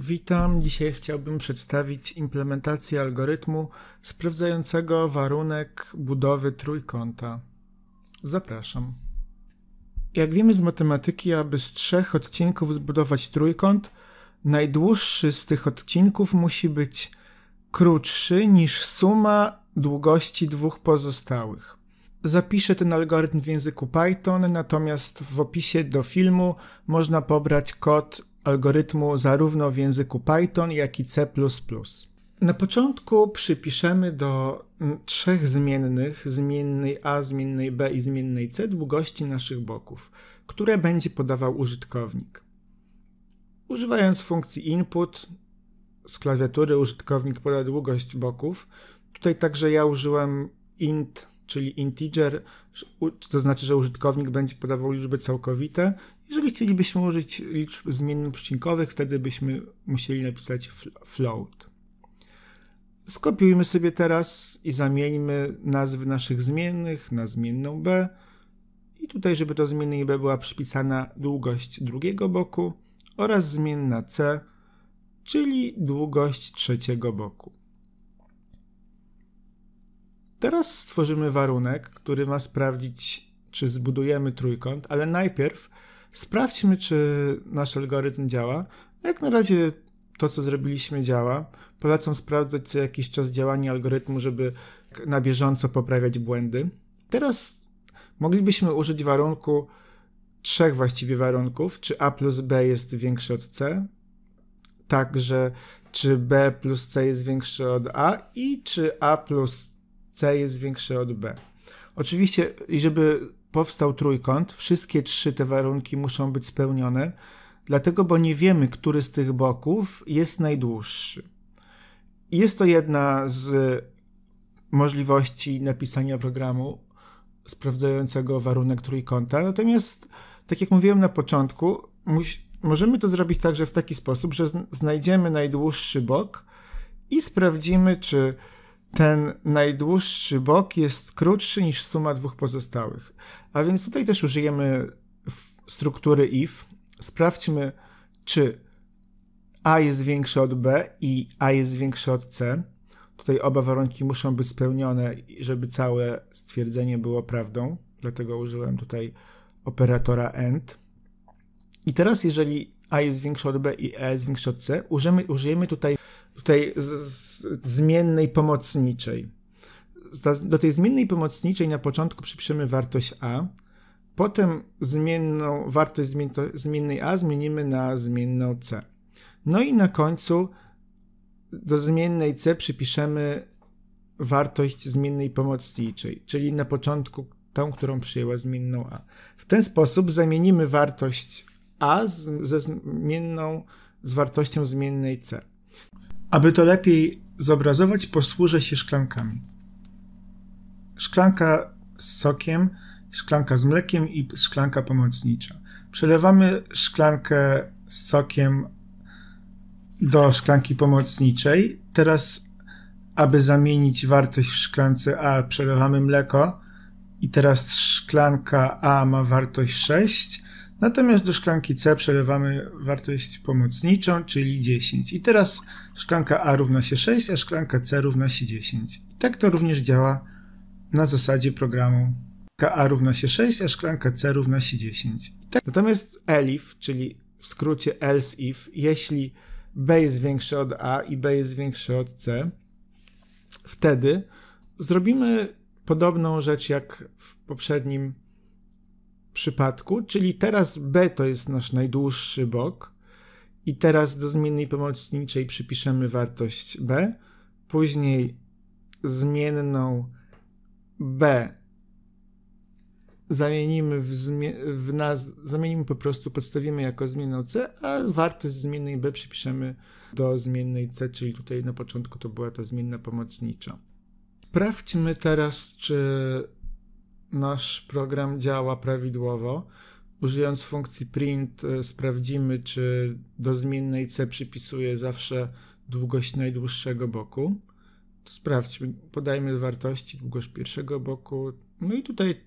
Witam. Dzisiaj chciałbym przedstawić implementację algorytmu sprawdzającego warunek budowy trójkąta. Zapraszam. Jak wiemy z matematyki, aby z trzech odcinków zbudować trójkąt, najdłuższy z tych odcinków musi być krótszy niż suma długości dwóch pozostałych. Zapiszę ten algorytm w języku Python, natomiast w opisie do filmu można pobrać kod algorytmu zarówno w języku Python, jak i C. Na początku przypiszemy do trzech zmiennych, zmiennej A, zmiennej B i zmiennej C, długości naszych boków, które będzie podawał użytkownik. Używając funkcji input z klawiatury użytkownik poda długość boków. Tutaj także ja użyłem int czyli integer, to znaczy, że użytkownik będzie podawał liczby całkowite. Jeżeli chcielibyśmy użyć liczb zmiennych przecinkowych, wtedy byśmy musieli napisać float. Skopiujmy sobie teraz i zamieńmy nazwy naszych zmiennych na zmienną b. I tutaj, żeby do zmiennej b była przypisana długość drugiego boku oraz zmienna c, czyli długość trzeciego boku. Teraz stworzymy warunek, który ma sprawdzić, czy zbudujemy trójkąt, ale najpierw sprawdźmy, czy nasz algorytm działa. Jak na razie to, co zrobiliśmy, działa. Polecam sprawdzać co jakiś czas działanie algorytmu, żeby na bieżąco poprawiać błędy. Teraz moglibyśmy użyć warunku trzech właściwie warunków, czy A plus B jest większe od C, także czy B plus C jest większe od A i czy A plus C jest większe od B. Oczywiście, żeby powstał trójkąt, wszystkie trzy te warunki muszą być spełnione, dlatego, bo nie wiemy, który z tych boków jest najdłuższy. Jest to jedna z możliwości napisania programu sprawdzającego warunek trójkąta. Natomiast, tak jak mówiłem na początku, możemy to zrobić także w taki sposób, że znajdziemy najdłuższy bok i sprawdzimy, czy ten najdłuższy bok jest krótszy niż suma dwóch pozostałych. A więc tutaj też użyjemy struktury if. Sprawdźmy, czy a jest większe od b i a jest większe od c. Tutaj oba warunki muszą być spełnione, żeby całe stwierdzenie było prawdą. Dlatego użyłem tutaj operatora AND. I teraz, jeżeli a jest większe od b i a e jest większe od c, użyjemy, użyjemy tutaj tutaj z, z, zmiennej pomocniczej. Do tej zmiennej pomocniczej na początku przypiszemy wartość a, potem zmienną, wartość zmien, zmiennej a zmienimy na zmienną c. No i na końcu do zmiennej c przypiszemy wartość zmiennej pomocniczej, czyli na początku tą, którą przyjęła zmienną a. W ten sposób zamienimy wartość a z, ze zmienną z wartością zmiennej c. Aby to lepiej zobrazować, posłużę się szklankami. Szklanka z sokiem, szklanka z mlekiem i szklanka pomocnicza. Przelewamy szklankę z sokiem do szklanki pomocniczej. Teraz, aby zamienić wartość w szklance A, przelewamy mleko i teraz szklanka A ma wartość 6, Natomiast do szklanki C przelewamy wartość pomocniczą, czyli 10. I teraz szklanka A równa się 6, a szklanka C równa się 10. I tak to również działa na zasadzie programu A równa się 6, a szklanka C równa się 10. Tak. Natomiast ELIF, czyli w skrócie else if, jeśli B jest większe od A i B jest większe od C, wtedy zrobimy podobną rzecz jak w poprzednim przypadku, czyli teraz B to jest nasz najdłuższy bok i teraz do zmiennej pomocniczej przypiszemy wartość B, później zmienną B zamienimy w, w naz zamienimy po prostu, podstawimy jako zmienną C, a wartość zmiennej B przypiszemy do zmiennej C, czyli tutaj na początku to była ta zmienna pomocnicza. Sprawdźmy teraz, czy nasz program działa prawidłowo. Użyjąc funkcji print y, sprawdzimy, czy do zmiennej C przypisuje zawsze długość najdłuższego boku. To sprawdźmy, podajmy wartości długość pierwszego boku. No i tutaj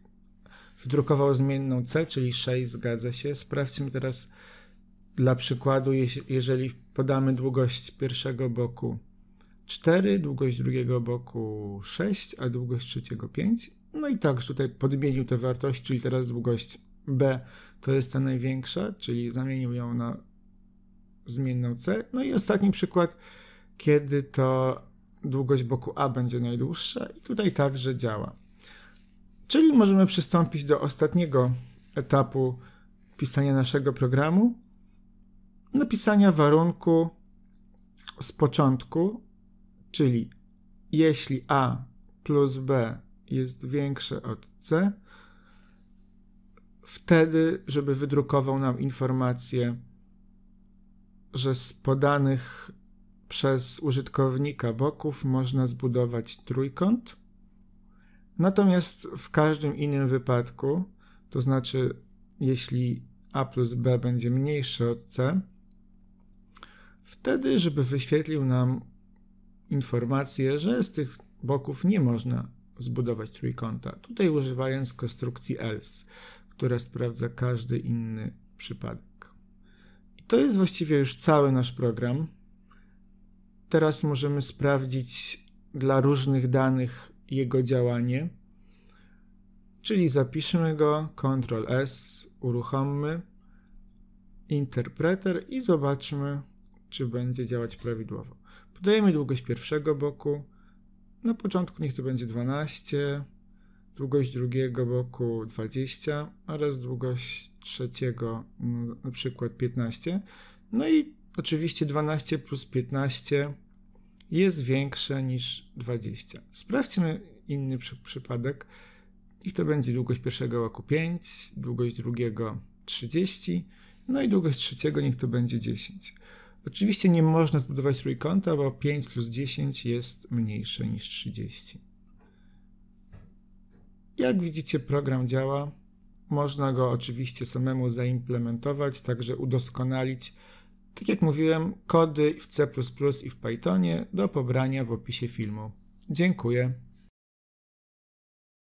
wdrukował zmienną C, czyli 6 zgadza się. Sprawdźmy teraz dla przykładu, jeżeli podamy długość pierwszego boku 4, długość drugiego boku 6, a długość trzeciego 5. No i także tutaj podmienił te wartości, czyli teraz długość B to jest ta największa, czyli zamienił ją na zmienną C. No i ostatni przykład, kiedy to długość boku A będzie najdłuższa i tutaj także działa. Czyli możemy przystąpić do ostatniego etapu pisania naszego programu, napisania warunku z początku Czyli jeśli A plus B jest większe od C, wtedy, żeby wydrukował nam informację, że z podanych przez użytkownika boków można zbudować trójkąt. Natomiast w każdym innym wypadku, to znaczy jeśli a plus b będzie mniejsze od c, wtedy, żeby wyświetlił nam informację, że z tych boków nie można zbudować trójkąta. Tutaj używając konstrukcji else, która sprawdza każdy inny przypadek. I to jest właściwie już cały nasz program. Teraz możemy sprawdzić dla różnych danych jego działanie, czyli zapiszmy go, Ctrl S, uruchommy interpreter i zobaczmy, czy będzie działać prawidłowo. Podajemy długość pierwszego boku. Na początku niech to będzie 12, długość drugiego boku 20 oraz długość trzeciego mm, na przykład 15. No i oczywiście 12 plus 15 jest większe niż 20. Sprawdźmy inny przy przypadek. I to będzie długość pierwszego boku 5, długość drugiego 30, no i długość trzeciego niech to będzie 10. Oczywiście nie można zbudować trójkąta, bo 5 plus 10 jest mniejsze niż 30. Jak widzicie, program działa. Można go oczywiście samemu zaimplementować, także udoskonalić. Tak jak mówiłem, kody w C i w Pythonie do pobrania w opisie filmu. Dziękuję.